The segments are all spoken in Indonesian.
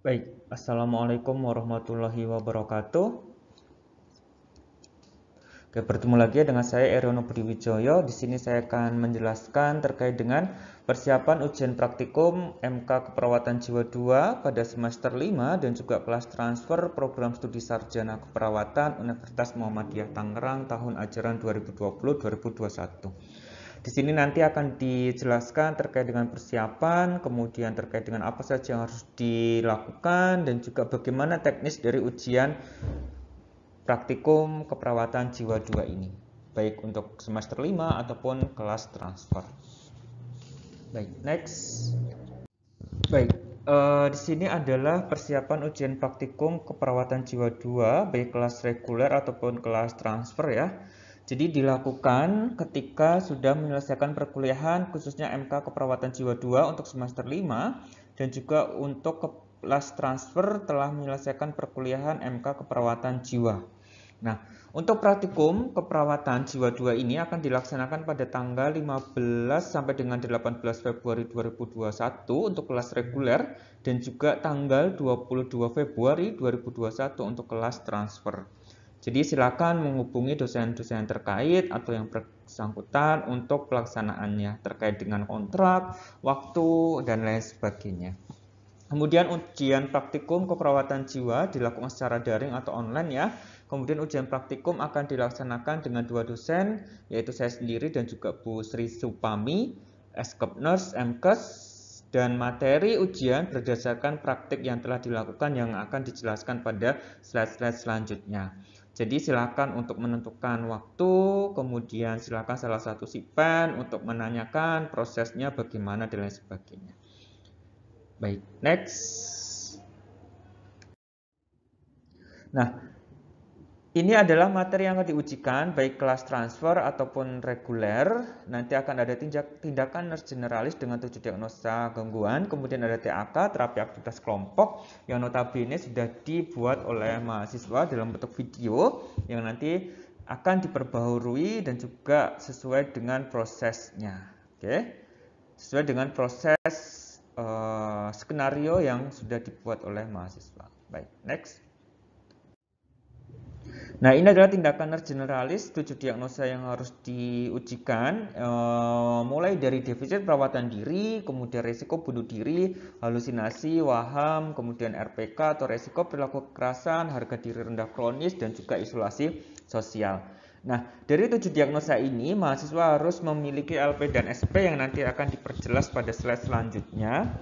Baik, Assalamualaikum warahmatullahi wabarakatuh. Oke, bertemu lagi ya dengan saya Eryono Priwijoyo. Di sini saya akan menjelaskan terkait dengan persiapan ujian praktikum MK Keperawatan Jiwa 2 pada semester 5 dan juga kelas transfer program studi sarjana keperawatan Universitas Muhammadiyah Tangerang tahun ajaran 2020-2021. Di sini nanti akan dijelaskan terkait dengan persiapan, kemudian terkait dengan apa saja yang harus dilakukan, dan juga bagaimana teknis dari ujian praktikum keperawatan jiwa 2 ini, baik untuk semester 5 ataupun kelas transfer. Baik, next. Baik, uh, di sini adalah persiapan ujian praktikum keperawatan jiwa 2 baik kelas reguler ataupun kelas transfer ya. Jadi dilakukan ketika sudah menyelesaikan perkuliahan khususnya MK Keperawatan Jiwa 2 untuk semester 5 dan juga untuk kelas transfer telah menyelesaikan perkuliahan MK Keperawatan Jiwa. Nah, untuk praktikum keperawatan jiwa 2 ini akan dilaksanakan pada tanggal 15 sampai dengan 18 Februari 2021 untuk kelas reguler dan juga tanggal 22 Februari 2021 untuk kelas transfer. Jadi silakan menghubungi dosen-dosen terkait atau yang bersangkutan untuk pelaksanaannya terkait dengan kontrak, waktu, dan lain sebagainya. Kemudian ujian praktikum keperawatan jiwa dilakukan secara daring atau online ya. Kemudian ujian praktikum akan dilaksanakan dengan dua dosen yaitu saya sendiri dan juga Bu Sri Supami, Eskep Nurse, MKes, dan materi ujian berdasarkan praktik yang telah dilakukan yang akan dijelaskan pada slide-slide selanjutnya. Jadi silakan untuk menentukan waktu, kemudian silakan salah satu sipen untuk menanyakan prosesnya bagaimana dan lain sebagainya. Baik, next. Nah, ini adalah materi yang akan diujikan baik kelas transfer ataupun reguler. Nanti akan ada tindak, tindakan nurse generalis dengan tujuh diagnosa gangguan. Kemudian ada TAK, terapi aktivitas kelompok yang notabene sudah dibuat oleh mahasiswa dalam bentuk video yang nanti akan diperbaharui dan juga sesuai dengan prosesnya. Oke. Sesuai dengan proses uh, skenario yang sudah dibuat oleh mahasiswa. Baik, next. Nah, ini adalah tindakan generalis, tujuh diagnosa yang harus diujikan, e, mulai dari defisit perawatan diri, kemudian resiko bunuh diri, halusinasi, waham, kemudian RPK atau resiko perilaku kekerasan, harga diri rendah kronis, dan juga isolasi sosial. Nah, dari tujuh diagnosa ini, mahasiswa harus memiliki LP dan SP yang nanti akan diperjelas pada slide selanjutnya.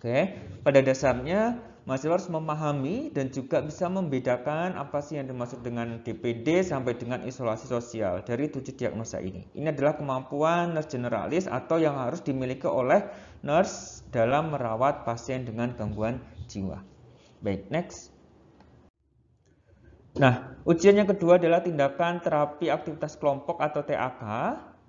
Oke, pada dasarnya mahasiswa harus memahami dan juga bisa membedakan apa sih yang dimaksud dengan DPD sampai dengan isolasi sosial dari tujuh diagnosa ini. Ini adalah kemampuan nurse generalis atau yang harus dimiliki oleh nurse dalam merawat pasien dengan gangguan jiwa. Baik, next. Nah, ujian yang kedua adalah tindakan terapi aktivitas kelompok atau TAK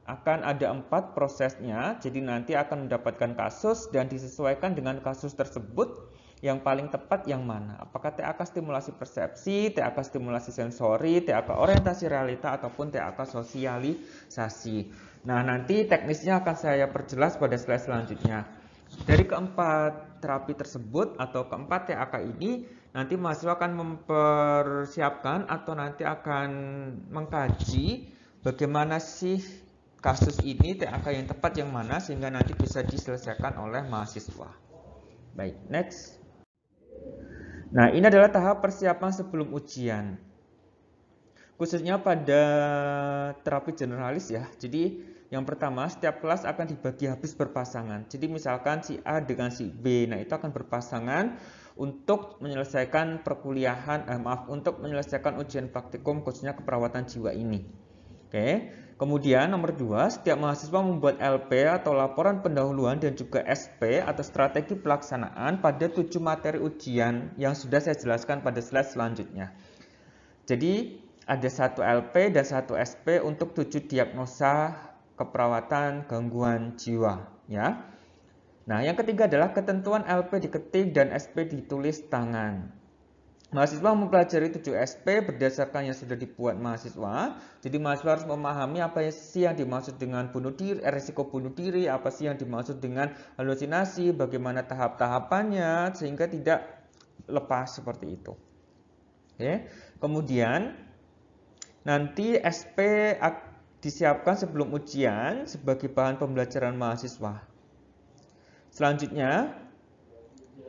akan ada empat prosesnya, jadi nanti akan mendapatkan kasus dan disesuaikan dengan kasus tersebut yang paling tepat yang mana? Apakah TAK stimulasi persepsi, TAK stimulasi sensori, TAK orientasi realita, ataupun TAK sosialisasi. Nah, nanti teknisnya akan saya perjelas pada slide selanjutnya. Dari keempat terapi tersebut atau keempat TAK ini, nanti mahasiswa akan mempersiapkan atau nanti akan mengkaji bagaimana sih kasus ini TAK yang tepat yang mana sehingga nanti bisa diselesaikan oleh mahasiswa. Baik, next. Nah, ini adalah tahap persiapan sebelum ujian. Khususnya pada terapi generalis ya. Jadi, yang pertama, setiap kelas akan dibagi habis berpasangan. Jadi, misalkan si A dengan si B, nah itu akan berpasangan untuk menyelesaikan perkuliahan, eh, maaf, untuk menyelesaikan ujian praktikum khususnya keperawatan jiwa ini. Oke. Kemudian nomor dua, setiap mahasiswa membuat LP atau laporan pendahuluan dan juga SP atau strategi pelaksanaan pada tujuh materi ujian yang sudah saya jelaskan pada slide selanjutnya. Jadi ada satu LP dan satu SP untuk tujuh diagnosa keperawatan gangguan jiwa. Ya. Nah yang ketiga adalah ketentuan LP diketik dan SP ditulis tangan. Mahasiswa mempelajari 7 SP berdasarkan yang sudah dibuat mahasiswa. Jadi mahasiswa harus memahami apa sih yang dimaksud dengan bunuh diri, eh, resiko bunuh diri, apa sih yang dimaksud dengan halusinasi, bagaimana tahap-tahapannya sehingga tidak lepas seperti itu. Oke. Kemudian nanti SP disiapkan sebelum ujian sebagai bahan pembelajaran mahasiswa. Selanjutnya,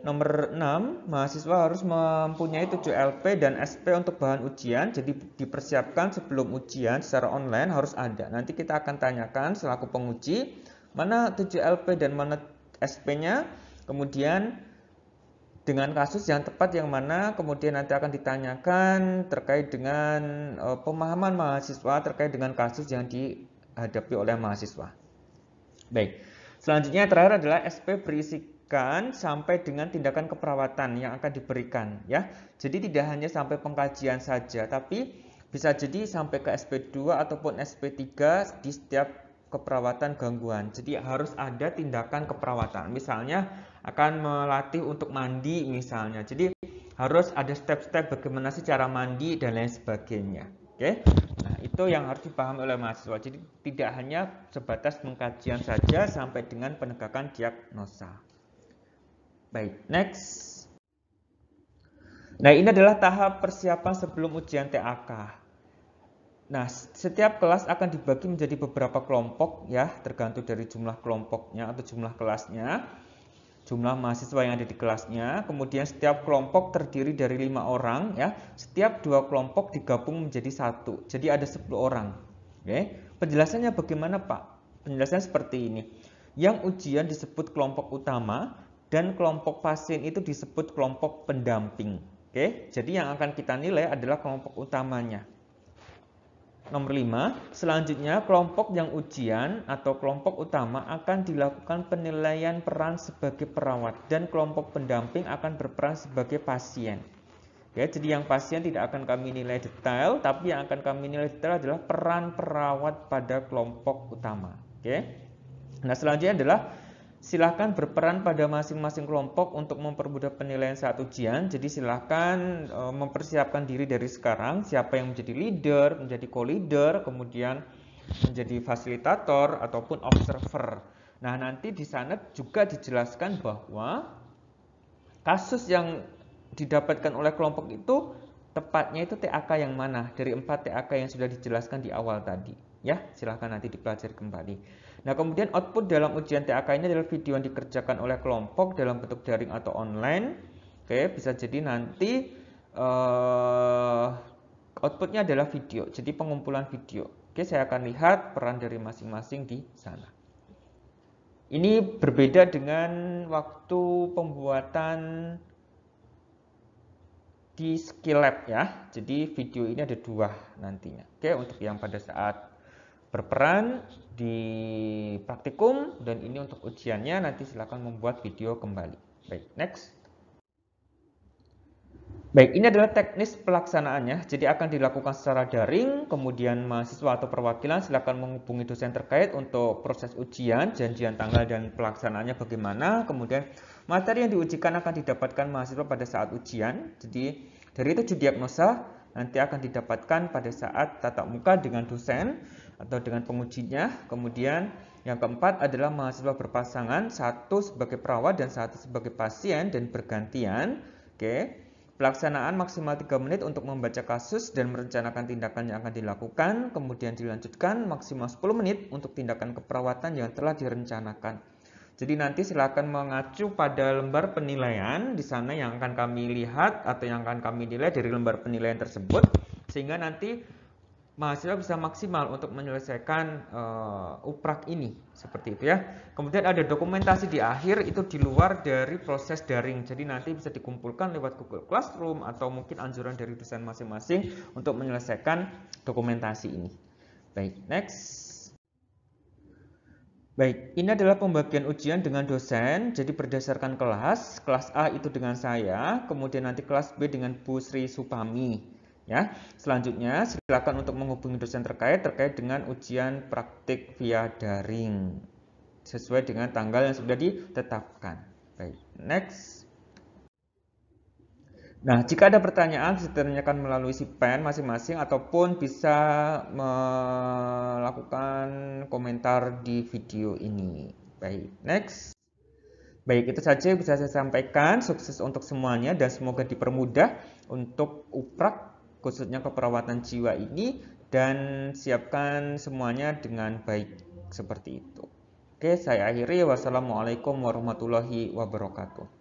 Nomor 6, mahasiswa harus mempunyai 7 LP dan SP untuk bahan ujian, jadi dipersiapkan sebelum ujian secara online harus ada. Nanti kita akan tanyakan selaku penguji, mana 7 LP dan mana SP-nya, kemudian dengan kasus yang tepat yang mana kemudian nanti akan ditanyakan terkait dengan eh, pemahaman mahasiswa terkait dengan kasus yang dihadapi oleh mahasiswa. Baik, selanjutnya terakhir adalah SP berisi pendidikan sampai dengan tindakan keperawatan yang akan diberikan ya. Jadi tidak hanya sampai pengkajian saja tapi bisa jadi sampai ke SP2 ataupun SP3 di setiap keperawatan gangguan. Jadi harus ada tindakan keperawatan. Misalnya akan melatih untuk mandi misalnya. Jadi harus ada step-step bagaimana sih cara mandi dan lain sebagainya. Oke. Nah, itu yang harus dipahami oleh mahasiswa. Jadi tidak hanya sebatas pengkajian saja sampai dengan penegakan diagnosa. Baik, next. Nah, ini adalah tahap persiapan sebelum ujian TAK. Nah, setiap kelas akan dibagi menjadi beberapa kelompok ya, tergantung dari jumlah kelompoknya atau jumlah kelasnya, jumlah mahasiswa yang ada di kelasnya. Kemudian setiap kelompok terdiri dari lima orang ya, setiap dua kelompok digabung menjadi satu. Jadi ada 10 orang. Oke. Penjelasannya bagaimana, Pak? Penjelasannya seperti ini. Yang ujian disebut kelompok utama, dan kelompok pasien itu disebut kelompok pendamping. Oke, jadi yang akan kita nilai adalah kelompok utamanya. Nomor 5, selanjutnya kelompok yang ujian atau kelompok utama akan dilakukan penilaian peran sebagai perawat dan kelompok pendamping akan berperan sebagai pasien. Oke, jadi yang pasien tidak akan kami nilai detail, tapi yang akan kami nilai detail adalah peran perawat pada kelompok utama. Oke. Nah, selanjutnya adalah silahkan berperan pada masing-masing kelompok untuk mempermudah penilaian saat ujian. Jadi silahkan e, mempersiapkan diri dari sekarang siapa yang menjadi leader, menjadi co-leader, kemudian menjadi fasilitator ataupun observer. Nah nanti di sana juga dijelaskan bahwa kasus yang didapatkan oleh kelompok itu tepatnya itu TAK yang mana dari empat TAK yang sudah dijelaskan di awal tadi. Ya silahkan nanti dipelajari kembali. Nah, kemudian output dalam ujian TAK ini adalah video yang dikerjakan oleh kelompok dalam bentuk daring atau online. Oke, bisa jadi nanti uh, outputnya adalah video, jadi pengumpulan video. Oke, saya akan lihat peran dari masing-masing di sana. Ini berbeda dengan waktu pembuatan di skill lab ya. Jadi video ini ada dua nantinya. Oke, untuk yang pada saat berperan di praktikum dan ini untuk ujiannya nanti silakan membuat video kembali. Baik, next. Baik, ini adalah teknis pelaksanaannya. Jadi akan dilakukan secara daring, kemudian mahasiswa atau perwakilan silakan menghubungi dosen terkait untuk proses ujian, janjian tanggal dan pelaksanaannya bagaimana. Kemudian materi yang diujikan akan didapatkan mahasiswa pada saat ujian. Jadi dari tujuh diagnosa nanti akan didapatkan pada saat tatap muka dengan dosen atau dengan pengujinya. Kemudian yang keempat adalah mahasiswa berpasangan, satu sebagai perawat dan satu sebagai pasien dan bergantian. Oke. Pelaksanaan maksimal 3 menit untuk membaca kasus dan merencanakan tindakan yang akan dilakukan, kemudian dilanjutkan maksimal 10 menit untuk tindakan keperawatan yang telah direncanakan. Jadi nanti silakan mengacu pada lembar penilaian di sana yang akan kami lihat atau yang akan kami nilai dari lembar penilaian tersebut sehingga nanti mahasiswa bisa maksimal untuk menyelesaikan uh, uprak ini seperti itu ya. Kemudian ada dokumentasi di akhir itu di luar dari proses daring. Jadi nanti bisa dikumpulkan lewat Google Classroom atau mungkin anjuran dari dosen masing-masing untuk menyelesaikan dokumentasi ini. Baik, next. Baik, ini adalah pembagian ujian dengan dosen, jadi berdasarkan kelas, kelas A itu dengan saya, kemudian nanti kelas B dengan Bu Sri Supami. Ya, selanjutnya silakan untuk menghubungi dosen terkait terkait dengan ujian praktik via daring sesuai dengan tanggal yang sudah ditetapkan. Baik, next. Nah, jika ada pertanyaan bisa ditanyakan melalui si pen masing-masing ataupun bisa melakukan komentar di video ini. Baik, next. Baik, itu saja yang bisa saya sampaikan. Sukses untuk semuanya dan semoga dipermudah untuk uprak khususnya keperawatan jiwa ini dan siapkan semuanya dengan baik seperti itu. Oke, saya akhiri. Wassalamualaikum warahmatullahi wabarakatuh.